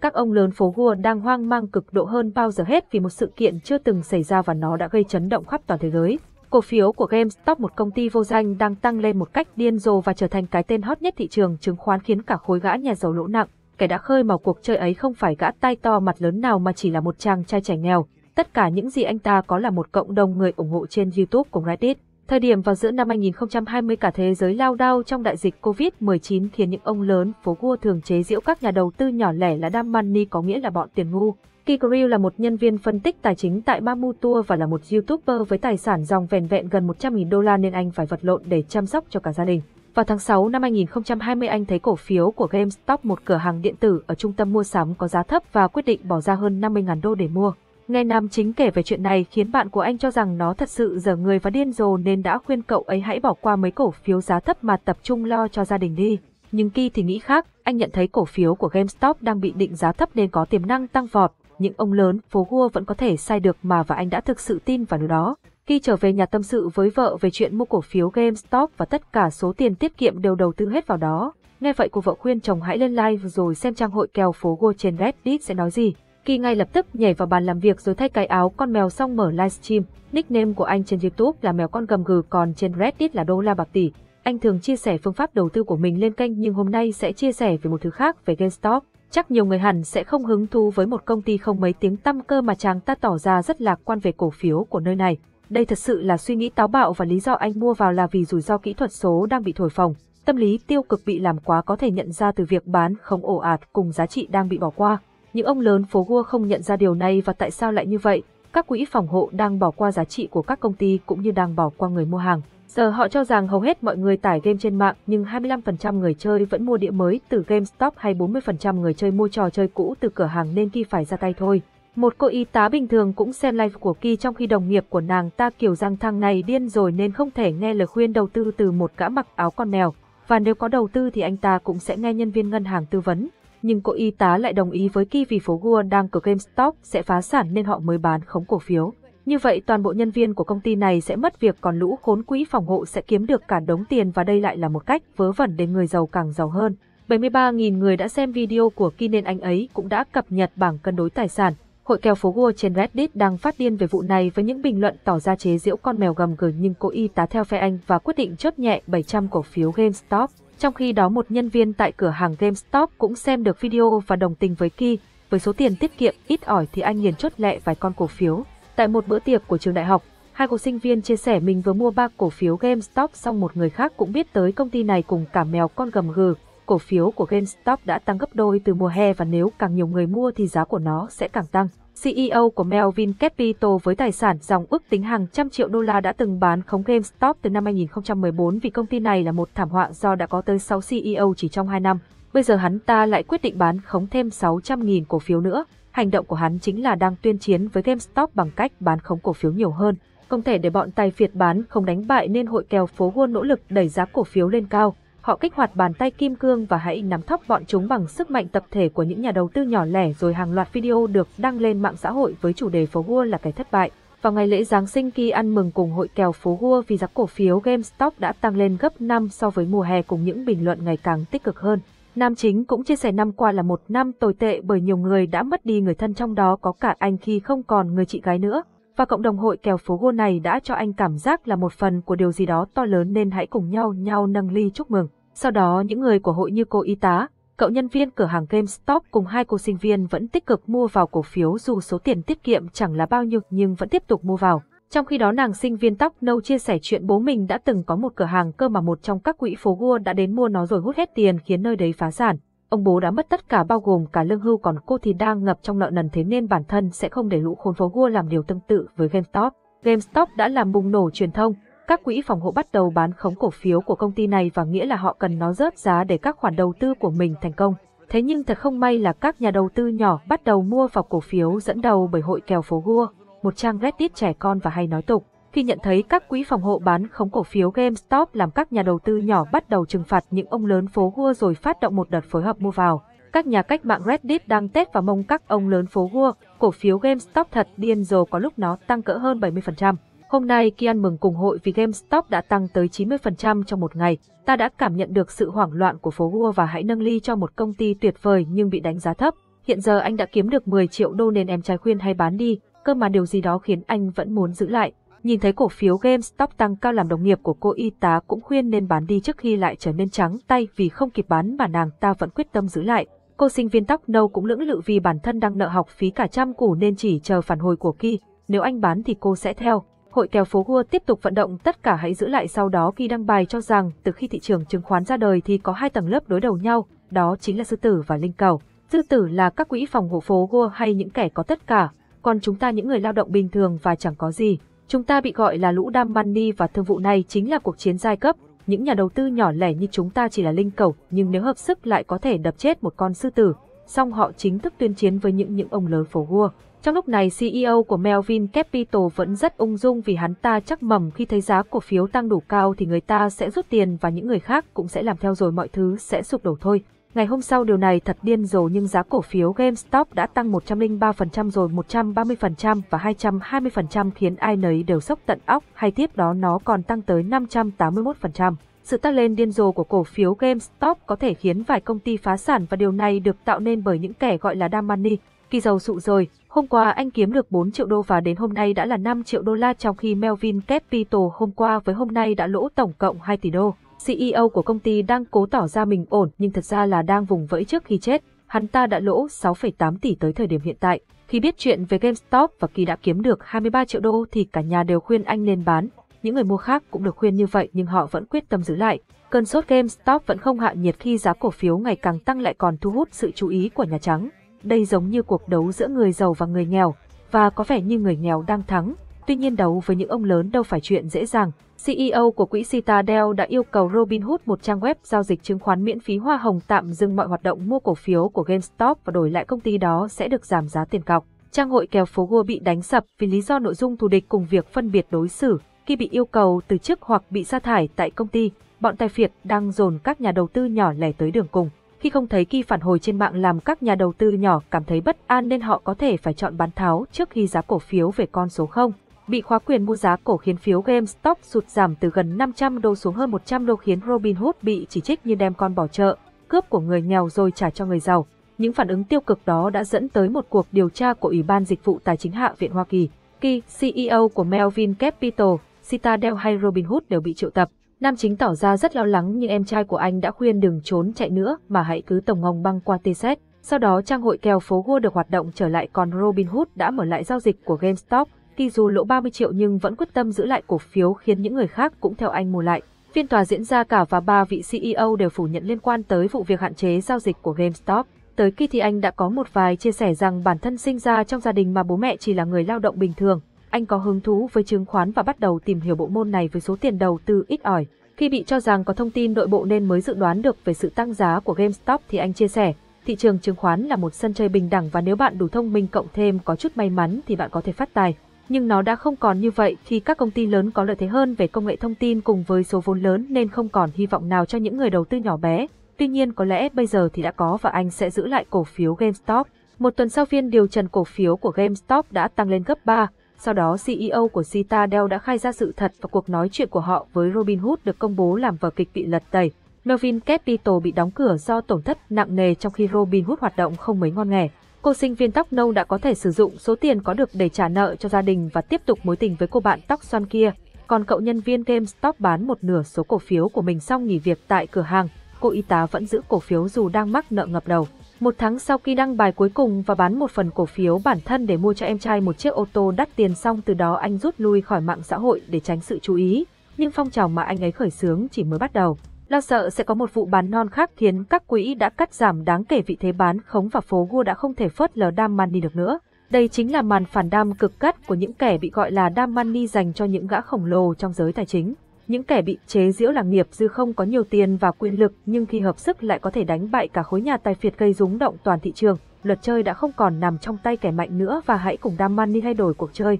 Các ông lớn phố Gua đang hoang mang cực độ hơn bao giờ hết vì một sự kiện chưa từng xảy ra và nó đã gây chấn động khắp toàn thế giới. Cổ phiếu của GameStop, một công ty vô danh đang tăng lên một cách điên rồ và trở thành cái tên hot nhất thị trường chứng khoán khiến cả khối gã nhà giàu lỗ nặng. Kẻ đã khơi mào cuộc chơi ấy không phải gã tay to mặt lớn nào mà chỉ là một chàng trai trẻ nghèo. Tất cả những gì anh ta có là một cộng đồng người ủng hộ trên YouTube cùng Reddit. Thời điểm vào giữa năm 2020 cả thế giới lao đao trong đại dịch Covid-19 khiến những ông lớn phố vua thường chế giễu các nhà đầu tư nhỏ lẻ là đam money có nghĩa là bọn tiền ngu. Kikrill là một nhân viên phân tích tài chính tại Mamu Tour và là một YouTuber với tài sản dòng vẻn vẹn gần 100.000 đô la nên anh phải vật lộn để chăm sóc cho cả gia đình. Vào tháng 6 năm 2020 anh thấy cổ phiếu của GameStop một cửa hàng điện tử ở trung tâm mua sắm có giá thấp và quyết định bỏ ra hơn 50.000 đô để mua. Nghe nam chính kể về chuyện này khiến bạn của anh cho rằng nó thật sự dở người và điên rồ nên đã khuyên cậu ấy hãy bỏ qua mấy cổ phiếu giá thấp mà tập trung lo cho gia đình đi. Nhưng Ki thì nghĩ khác, anh nhận thấy cổ phiếu của GameStop đang bị định giá thấp nên có tiềm năng tăng vọt, những ông lớn phố Wall vẫn có thể sai được mà và anh đã thực sự tin vào điều đó. Khi trở về nhà tâm sự với vợ về chuyện mua cổ phiếu GameStop và tất cả số tiền tiết kiệm đều đầu tư hết vào đó. Nghe vậy cô vợ khuyên chồng hãy lên live rồi xem trang hội kèo phố Wall trên Reddit sẽ nói gì. Kỳ ngay lập tức nhảy vào bàn làm việc rồi thay cái áo con mèo xong mở livestream. Nickname của anh trên YouTube là mèo con gầm gừ còn trên Reddit là đô la bạc tỷ. Anh thường chia sẻ phương pháp đầu tư của mình lên kênh nhưng hôm nay sẽ chia sẻ về một thứ khác về GameStop. Chắc nhiều người hẳn sẽ không hứng thú với một công ty không mấy tiếng tăm cơ mà chàng ta tỏ ra rất lạc quan về cổ phiếu của nơi này. Đây thật sự là suy nghĩ táo bạo và lý do anh mua vào là vì rủi ro kỹ thuật số đang bị thổi phồng. Tâm lý tiêu cực bị làm quá có thể nhận ra từ việc bán không ổ ạt cùng giá trị đang bị bỏ qua. Những ông lớn phố Wall không nhận ra điều này và tại sao lại như vậy? Các quỹ phòng hộ đang bỏ qua giá trị của các công ty cũng như đang bỏ qua người mua hàng. Giờ họ cho rằng hầu hết mọi người tải game trên mạng nhưng 25% người chơi vẫn mua đĩa mới từ GameStop hay 40% người chơi mua trò chơi cũ từ cửa hàng nên khi phải ra tay thôi. Một cô y tá bình thường cũng xem live của Ki trong khi đồng nghiệp của nàng ta kiểu rằng thằng này điên rồi nên không thể nghe lời khuyên đầu tư từ một gã mặc áo con mèo. Và nếu có đầu tư thì anh ta cũng sẽ nghe nhân viên ngân hàng tư vấn nhưng cô y tá lại đồng ý với Ki vì phố Guon đang cờ GameStop sẽ phá sản nên họ mới bán khống cổ phiếu. Như vậy toàn bộ nhân viên của công ty này sẽ mất việc còn lũ khốn quỹ phòng hộ sẽ kiếm được cả đống tiền và đây lại là một cách vớ vẩn để người giàu càng giàu hơn. 73.000 người đã xem video của Ki nên anh ấy cũng đã cập nhật bảng cân đối tài sản. Hội kèo phố Wall trên Reddit đang phát điên về vụ này với những bình luận tỏ ra chế giễu con mèo gầm gừ nhưng cô y tá theo phe anh và quyết định chớp nhẹ 700 cổ phiếu GameStop. Trong khi đó một nhân viên tại cửa hàng GameStop cũng xem được video và đồng tình với Ki, với số tiền tiết kiệm ít ỏi thì anh liền chốt lẹ vài con cổ phiếu. Tại một bữa tiệc của trường đại học, hai cô sinh viên chia sẻ mình vừa mua ba cổ phiếu GameStop xong một người khác cũng biết tới công ty này cùng cả mèo con gầm gừ. Cổ phiếu của GameStop đã tăng gấp đôi từ mùa hè và nếu càng nhiều người mua thì giá của nó sẽ càng tăng. CEO của Melvin Capital với tài sản dòng ước tính hàng trăm triệu đô la đã từng bán khống GameStop từ năm 2014 vì công ty này là một thảm họa do đã có tới 6 CEO chỉ trong 2 năm. Bây giờ hắn ta lại quyết định bán khống thêm 600.000 cổ phiếu nữa. Hành động của hắn chính là đang tuyên chiến với GameStop bằng cách bán khống cổ phiếu nhiều hơn. Không thể để bọn tài phiệt bán không đánh bại nên hội kèo phố Wall nỗ lực đẩy giá cổ phiếu lên cao. Họ kích hoạt bàn tay kim cương và hãy nắm thóc bọn chúng bằng sức mạnh tập thể của những nhà đầu tư nhỏ lẻ rồi hàng loạt video được đăng lên mạng xã hội với chủ đề phố Wall là cái thất bại. Vào ngày lễ Giáng sinh kỳ ăn mừng cùng hội kèo phố Wall vì giá cổ phiếu GameStop đã tăng lên gấp 5 so với mùa hè cùng những bình luận ngày càng tích cực hơn. Nam chính cũng chia sẻ năm qua là một năm tồi tệ bởi nhiều người đã mất đi người thân trong đó có cả anh khi không còn người chị gái nữa và cộng đồng hội kèo phố gô này đã cho anh cảm giác là một phần của điều gì đó to lớn nên hãy cùng nhau nhau nâng ly chúc mừng. Sau đó những người của hội như cô y tá, cậu nhân viên cửa hàng GameStop cùng hai cô sinh viên vẫn tích cực mua vào cổ phiếu dù số tiền tiết kiệm chẳng là bao nhiêu nhưng vẫn tiếp tục mua vào. Trong khi đó nàng sinh viên tóc nâu chia sẻ chuyện bố mình đã từng có một cửa hàng cơ mà một trong các quỹ phố gua đã đến mua nó rồi hút hết tiền khiến nơi đấy phá sản. Ông bố đã mất tất cả bao gồm cả lương hưu còn cô thì đang ngập trong nợ nần thế nên bản thân sẽ không để lũ khốn phố vua làm điều tương tự với GameStop. GameStop đã làm bùng nổ truyền thông, các quỹ phòng hộ bắt đầu bán khống cổ phiếu của công ty này và nghĩa là họ cần nó rớt giá để các khoản đầu tư của mình thành công. Thế nhưng thật không may là các nhà đầu tư nhỏ bắt đầu mua vào cổ phiếu dẫn đầu bởi hội kèo phố Gua, một trang Reddit trẻ con và hay nói tục khi nhận thấy các quỹ phòng hộ bán khống cổ phiếu GameStop làm các nhà đầu tư nhỏ bắt đầu trừng phạt những ông lớn phố Wall rồi phát động một đợt phối hợp mua vào. Các nhà cách mạng Reddit đang tết vào mông các ông lớn phố Wall, cổ phiếu GameStop thật điên rồ có lúc nó tăng cỡ hơn 70%. Hôm nay Kian mừng cùng hội vì GameStop đã tăng tới 90% trong một ngày. Ta đã cảm nhận được sự hoảng loạn của phố Wall và hãy nâng ly cho một công ty tuyệt vời nhưng bị đánh giá thấp. Hiện giờ anh đã kiếm được 10 triệu đô nên em trai khuyên hay bán đi, cơ mà điều gì đó khiến anh vẫn muốn giữ lại. Nhìn thấy cổ phiếu GameStop tăng cao làm đồng nghiệp của cô y tá cũng khuyên nên bán đi trước khi lại trở nên trắng tay vì không kịp bán mà nàng ta vẫn quyết tâm giữ lại. Cô sinh viên tóc nâu cũng lưỡng lự vì bản thân đang nợ học phí cả trăm củ nên chỉ chờ phản hồi của Ki, nếu anh bán thì cô sẽ theo. Hội kèo phố Wall tiếp tục vận động tất cả hãy giữ lại sau đó Ki đăng bài cho rằng từ khi thị trường chứng khoán ra đời thì có hai tầng lớp đối đầu nhau, đó chính là sư tử và linh cầu. Sư tử là các quỹ phòng hộ phố Wall hay những kẻ có tất cả, còn chúng ta những người lao động bình thường và chẳng có gì. Chúng ta bị gọi là lũ đam money và thương vụ này chính là cuộc chiến giai cấp. Những nhà đầu tư nhỏ lẻ như chúng ta chỉ là linh cầu nhưng nếu hợp sức lại có thể đập chết một con sư tử. Song họ chính thức tuyên chiến với những những ông lớn phố gua. Trong lúc này CEO của Melvin Capital vẫn rất ung dung vì hắn ta chắc mầm khi thấy giá cổ phiếu tăng đủ cao thì người ta sẽ rút tiền và những người khác cũng sẽ làm theo rồi mọi thứ sẽ sụp đổ thôi. Ngày hôm sau điều này thật điên rồ nhưng giá cổ phiếu GameStop đã tăng 103% rồi 130% và 220% khiến ai nấy đều sốc tận óc, hay tiếp đó nó còn tăng tới 581%. Sự tăng lên điên rồ của cổ phiếu GameStop có thể khiến vài công ty phá sản và điều này được tạo nên bởi những kẻ gọi là đam money. Kỳ giàu sụ rồi, hôm qua anh kiếm được 4 triệu đô và đến hôm nay đã là 5 triệu đô la trong khi Melvin Capital hôm qua với hôm nay đã lỗ tổng cộng 2 tỷ đô. CEO của công ty đang cố tỏ ra mình ổn nhưng thật ra là đang vùng vẫy trước khi chết. Hắn ta đã lỗ 6,8 tỷ tới thời điểm hiện tại. Khi biết chuyện về GameStop và Kỳ đã kiếm được 23 triệu đô thì cả nhà đều khuyên anh nên bán. Những người mua khác cũng được khuyên như vậy nhưng họ vẫn quyết tâm giữ lại. Cơn sốt GameStop vẫn không hạ nhiệt khi giá cổ phiếu ngày càng tăng lại còn thu hút sự chú ý của Nhà Trắng. Đây giống như cuộc đấu giữa người giàu và người nghèo, và có vẻ như người nghèo đang thắng. Tuy nhiên đấu với những ông lớn đâu phải chuyện dễ dàng, CEO của quỹ Citadel đã yêu cầu Robinhood, một trang web giao dịch chứng khoán miễn phí hoa hồng tạm dừng mọi hoạt động mua cổ phiếu của GameStop và đổi lại công ty đó sẽ được giảm giá tiền cọc. Trang hội kèo phố Gua bị đánh sập vì lý do nội dung thù địch cùng việc phân biệt đối xử khi bị yêu cầu từ chức hoặc bị sa thải tại công ty. Bọn tài phiệt đang dồn các nhà đầu tư nhỏ lẻ tới đường cùng. Khi không thấy kỳ phản hồi trên mạng làm các nhà đầu tư nhỏ cảm thấy bất an nên họ có thể phải chọn bán tháo trước khi giá cổ phiếu về con số 0 bị khóa quyền mua giá cổ khiến phiếu GameStop sụt giảm từ gần 500 đô xuống hơn 100 đô khiến Robinhood bị chỉ trích như đem con bỏ chợ, cướp của người nghèo rồi trả cho người giàu. Những phản ứng tiêu cực đó đã dẫn tới một cuộc điều tra của Ủy ban Dịch vụ Tài chính Hạ viện Hoa Kỳ. Kỳ, CEO của Melvin Capital, Citadel hay Robinhood đều bị triệu tập. Nam chính tỏ ra rất lo lắng nhưng em trai của anh đã khuyên đừng trốn chạy nữa mà hãy cứ tổng ngông băng qua TZ. Sau đó trang hội kèo phố Wall được hoạt động trở lại còn Robinhood đã mở lại giao dịch của GameStop. Ty dù lỗ 30 triệu nhưng vẫn quyết tâm giữ lại cổ phiếu khiến những người khác cũng theo anh mua lại. Phiên tòa diễn ra cả và ba vị CEO đều phủ nhận liên quan tới vụ việc hạn chế giao dịch của GameStop. Tới khi thì anh đã có một vài chia sẻ rằng bản thân sinh ra trong gia đình mà bố mẹ chỉ là người lao động bình thường. Anh có hứng thú với chứng khoán và bắt đầu tìm hiểu bộ môn này với số tiền đầu tư ít ỏi. Khi bị cho rằng có thông tin nội bộ nên mới dự đoán được về sự tăng giá của GameStop thì anh chia sẻ, thị trường chứng khoán là một sân chơi bình đẳng và nếu bạn đủ thông minh cộng thêm có chút may mắn thì bạn có thể phát tài nhưng nó đã không còn như vậy thì các công ty lớn có lợi thế hơn về công nghệ thông tin cùng với số vốn lớn nên không còn hy vọng nào cho những người đầu tư nhỏ bé. Tuy nhiên có lẽ bây giờ thì đã có và anh sẽ giữ lại cổ phiếu GameStop. Một tuần sau phiên điều trần cổ phiếu của GameStop đã tăng lên gấp 3, sau đó CEO của Citadel đã khai ra sự thật và cuộc nói chuyện của họ với Robinhood được công bố làm vở kịch bị lật tẩy. Melvin Capital bị đóng cửa do tổn thất nặng nề trong khi Robinhood hoạt động không mấy ngon nghề cô sinh viên tóc nâu đã có thể sử dụng số tiền có được để trả nợ cho gia đình và tiếp tục mối tình với cô bạn tóc xoăn kia. Còn cậu nhân viên GameStop bán một nửa số cổ phiếu của mình xong nghỉ việc tại cửa hàng, cô y tá vẫn giữ cổ phiếu dù đang mắc nợ ngập đầu. Một tháng sau khi đăng bài cuối cùng và bán một phần cổ phiếu bản thân để mua cho em trai một chiếc ô tô đắt tiền xong từ đó anh rút lui khỏi mạng xã hội để tránh sự chú ý. Nhưng phong trào mà anh ấy khởi xướng chỉ mới bắt đầu. Lo sợ sẽ có một vụ bán non khác khiến các quỹ đã cắt giảm đáng kể vị thế bán khống và phố Gua đã không thể phớt lờ đam man được nữa. Đây chính là màn phản đam cực cắt của những kẻ bị gọi là đam money dành cho những gã khổng lồ trong giới tài chính. Những kẻ bị chế giễu là nghiệp dư không có nhiều tiền và quyền lực nhưng khi hợp sức lại có thể đánh bại cả khối nhà tài phiệt gây rúng động toàn thị trường. Luật chơi đã không còn nằm trong tay kẻ mạnh nữa và hãy cùng đam money thay đổi cuộc chơi,